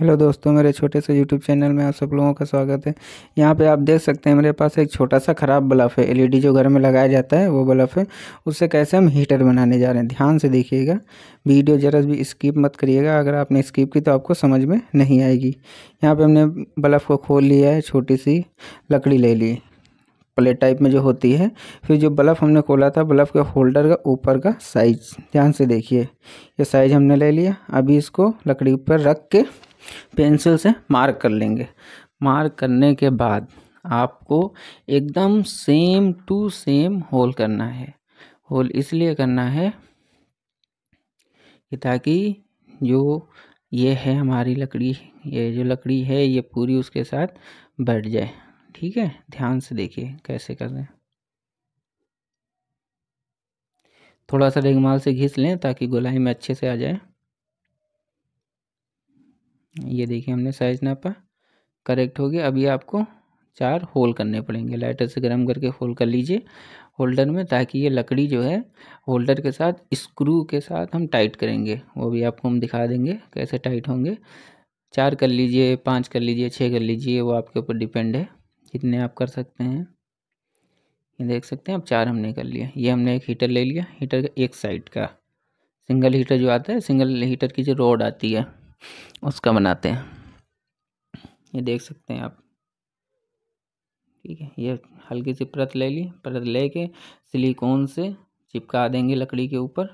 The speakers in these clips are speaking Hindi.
हेलो दोस्तों मेरे छोटे से यूट्यूब चैनल में आप सब लोगों का स्वागत है यहाँ पे आप देख सकते हैं मेरे पास एक छोटा सा ख़राब बल्ब है एलईडी e जो घर में लगाया जाता है वो बल्ब है उससे कैसे हम हीटर बनाने जा रहे हैं ध्यान से देखिएगा वीडियो ज़रा भी स्किप मत करिएगा अगर आपने स्किप की तो आपको समझ में नहीं आएगी यहाँ पर हमने बल्ब को खोल लिया है छोटी सी लकड़ी ले ली प्लेट टाइप में जो होती है फिर जो बल्ब हमने खोला था बल्ब के होल्डर का ऊपर का साइज ध्यान से देखिए ये साइज हमने ले लिया अभी इसको लकड़ी पर रख के पेंसिल से मार्क कर लेंगे मार्क करने के बाद आपको एकदम सेम टू सेम होल करना है होल इसलिए करना है कि ताकि जो ये है हमारी लकड़ी ये जो लकड़ी है ये पूरी उसके साथ बैठ जाए ठीक है ध्यान से देखिए कैसे कर रहे हैं थोड़ा सा रेगमाल से घिस लें ताकि गोलाई में अच्छे से आ जाए ये देखिए हमने साइज नापा करेक्ट हो गया अभी आपको चार होल करने पड़ेंगे लाइटर से गर्म करके होल कर लीजिए होल्डर में ताकि ये लकड़ी जो है होल्डर के साथ स्क्रू के साथ हम टाइट करेंगे वो भी आपको हम दिखा देंगे कैसे टाइट होंगे चार कर लीजिए पाँच कर लीजिए छः कर लीजिए वो आपके ऊपर डिपेंड है कितने आप कर सकते हैं ये देख सकते हैं अब चार हमने कर लिया ये हमने एक हीटर ले लिया हीटर का एक साइड का सिंगल हीटर जो आता है सिंगल हीटर की जो रोड आती है उसका बनाते हैं ये देख सकते हैं आप ठीक है ये हल्की सी परत ले ली परत ले के सिलिकॉन से चिपका देंगे लकड़ी के ऊपर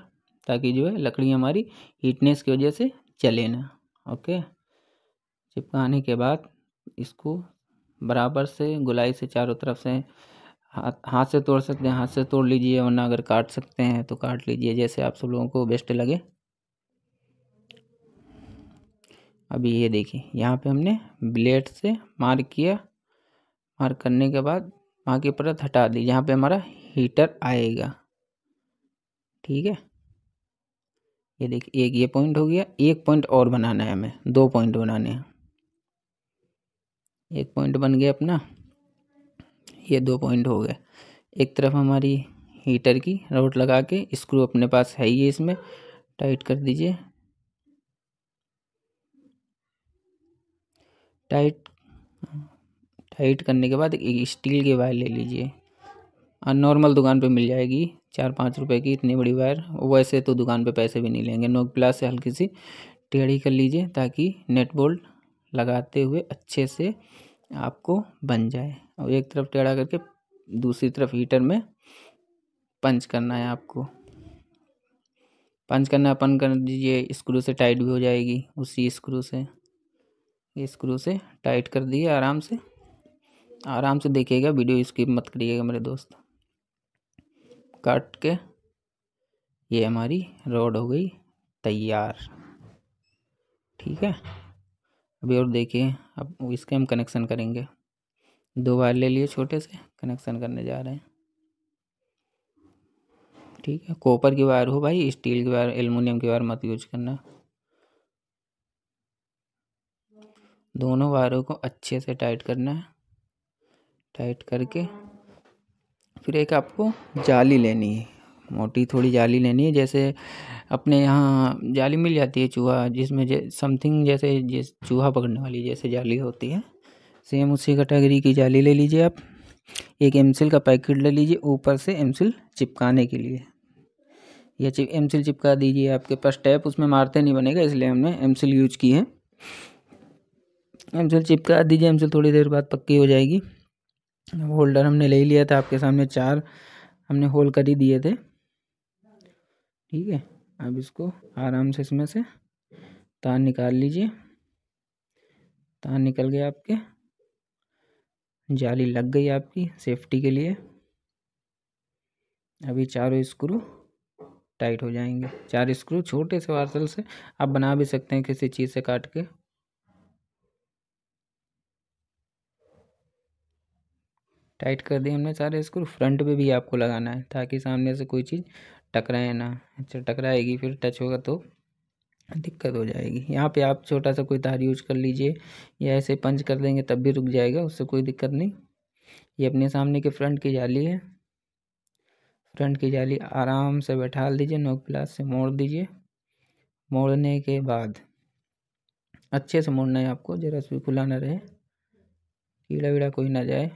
ताकि जो है लकड़ी हमारी हीटनेस की वजह से चले ना ओके चिपकाने के बाद इसको बराबर से गुलाई से चारों तरफ से हाथ हाथ से तोड़ सकते हैं हाथ से तोड़ लीजिए वरना अगर काट सकते हैं तो काट लीजिए जैसे आप सब लोगों को बेस्ट लगे अभी ये देखिए यहाँ पे हमने ब्लेड से मार्क किया मार्क करने के बाद वहाँ की परत हटा दी यहाँ पे हमारा हीटर आएगा ठीक है ये देखिए एक ये पॉइंट हो गया एक पॉइंट और बनाना है हमें दो पॉइंट बनाने हैं एक पॉइंट बन गया अपना ये दो पॉइंट हो गए एक तरफ हमारी हीटर की रोड लगा के स्क्रू अपने पास है ही इसमें टाइट कर दीजिए टाइट टाइट करने के बाद एक स्टील की वायर ले लीजिए नॉर्मल दुकान पे मिल जाएगी चार पाँच रुपए की इतनी बड़ी वायर वैसे तो दुकान पे पैसे भी नहीं लेंगे नोक प्लास से हल्की सी टेढ़ी कर लीजिए ताकि नेट बोल्ट लगाते हुए अच्छे से आपको बन जाए और एक तरफ टेढ़ा करके दूसरी तरफ हीटर में पंच करना है आपको पंच करना अपन कर दीजिए स्क्रू से टाइट भी हो जाएगी उसी स्क्रू से ये स्क्रू से टाइट कर दिए आराम से आराम से देखिएगा वीडियो स्किप मत करिएगा मेरे दोस्त काट के ये हमारी रोड हो गई तैयार ठीक है अभी और देखिए अब इसके हम कनेक्शन करेंगे दो वायर ले लिए छोटे से कनेक्शन करने जा रहे हैं ठीक है कॉपर की वायर हो भाई स्टील की वायर एलमिनियम की वायर मत यूज करना दोनों वायरों को अच्छे से टाइट करना है टाइट करके फिर एक आपको जाली लेनी है मोटी थोड़ी जाली लेनी है जैसे अपने यहाँ जाली मिल जाती है चूहा जिसमें जे, समथिंग जैसे जिस चूहा पकड़ने वाली जैसे जाली होती है सेम उसी कैटेगरी की जाली ले लीजिए आप एक एमसिल का पैकेट ले लीजिए ऊपर से एमसिल चिपकाने के लिए या चिप एमसिल चिपका दीजिए आपके पास टैप उसमें मारते नहीं बनेगा इसलिए हमने एमसिल यूज की है एमसेल चिपका दीजिए एमसेल थोड़ी देर बाद पक्की हो जाएगी होल्डर हमने ले लिया था आपके सामने चार हमने होल कर ही दिए थे ठीक है अब इसको आराम से इसमें से तार निकाल लीजिए तार निकल गया आपके जाली लग गई आपकी सेफ्टी के लिए अभी चारों स्क्रू टाइट हो जाएंगे चार स्क्रू छोटे से वार्सल से आप बना भी सकते हैं किसी चीज़ से काट के टाइट कर दिए हमने सारे स्क्रू फ्रंट पे भी आपको लगाना है ताकि सामने से कोई चीज़ टकराए ना अच्छा टकराएगी फिर टच होगा तो दिक्कत हो जाएगी यहाँ पे आप छोटा सा कोई तार यूज कर लीजिए या ऐसे पंच कर देंगे तब भी रुक जाएगा उससे कोई दिक्कत नहीं ये अपने सामने के फ्रंट की जाली है फ्रंट की जाली आराम से बैठा दीजिए नोक प्लास से मोड़ दीजिए मोड़ने के बाद अच्छे से मोड़ना है आपको ज़रा भी खुला ना रहे कीड़ा वीड़ा कोई ना जाए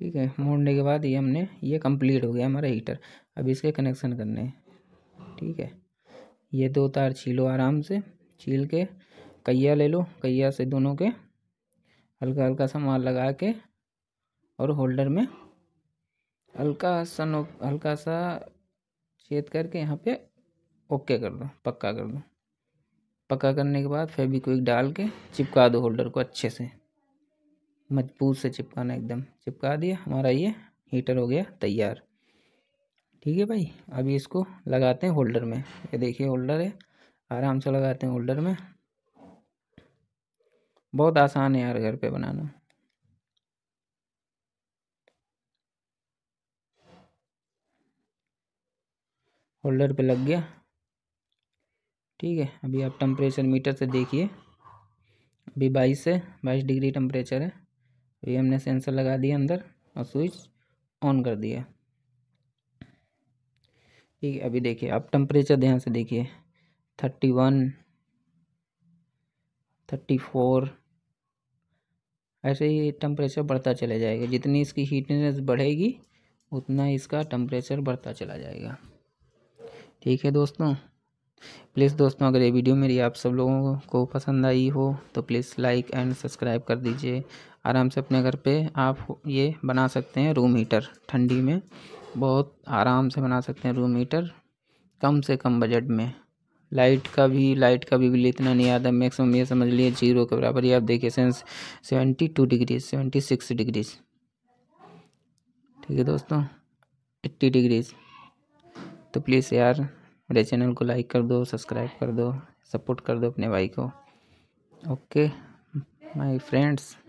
ठीक है मोड़ने के बाद ये हमने ये कंप्लीट हो गया हमारा हीटर अब इसके कनेक्शन करने हैं ठीक है ये दो तार छीलो आराम से छील के कैया ले लो कैया से दोनों के हल्का हल्का सा माल लगा के और होल्डर में हल्का सा नो हल्का सा छेद करके यहाँ पे ओके कर दो पक्का कर दो पक्का करने के बाद फेविक्विक डाल के चिपका दो होल्डर को अच्छे से मजबूत से चिपकाना एकदम चिपका दिया हमारा ये हीटर हो गया तैयार ठीक है भाई अभी इसको लगाते हैं होल्डर में ये देखिए होल्डर है आराम से लगाते हैं होल्डर में बहुत आसान है यार घर पे बनाना होल्डर पे लग गया ठीक है अभी आप टेम्परेचर मीटर से देखिए अभी बाईस है बाईस डिग्री टेम्परेचर है ये हमने सेंसर लगा दिया अंदर और स्विच ऑन कर दिया ठीक है अभी देखिए आप टेम्परेचर ध्यान से देखिए थर्टी वन थर्टी फोर ऐसे ही टेम्परेचर बढ़ता चला जाएगा जितनी इसकी हीटनेस बढ़ेगी उतना इसका टेम्परेचर बढ़ता चला जाएगा ठीक है दोस्तों प्लीज़ दोस्तों अगर ये वीडियो मेरी आप सब लोगों को पसंद आई हो तो प्लीज़ लाइक एंड सब्सक्राइब कर दीजिए आराम से अपने घर पे आप ये बना सकते हैं रूम हीटर ठंडी में बहुत आराम से बना सकते हैं रूम हीटर कम से कम बजट में लाइट का भी लाइट का भी बिल इतना नहीं आता मैक्सिमम ये समझ लिए जीरो के बराबर ये आप देखिए सेंस seventy two degrees seventy six degrees ठीक है दोस्तों एट्टी डिग्रीज तो प्लीज़ यार मेरे चैनल को लाइक कर दो सब्सक्राइब कर दो सपोर्ट कर दो अपने भाई को ओके माय फ्रेंड्स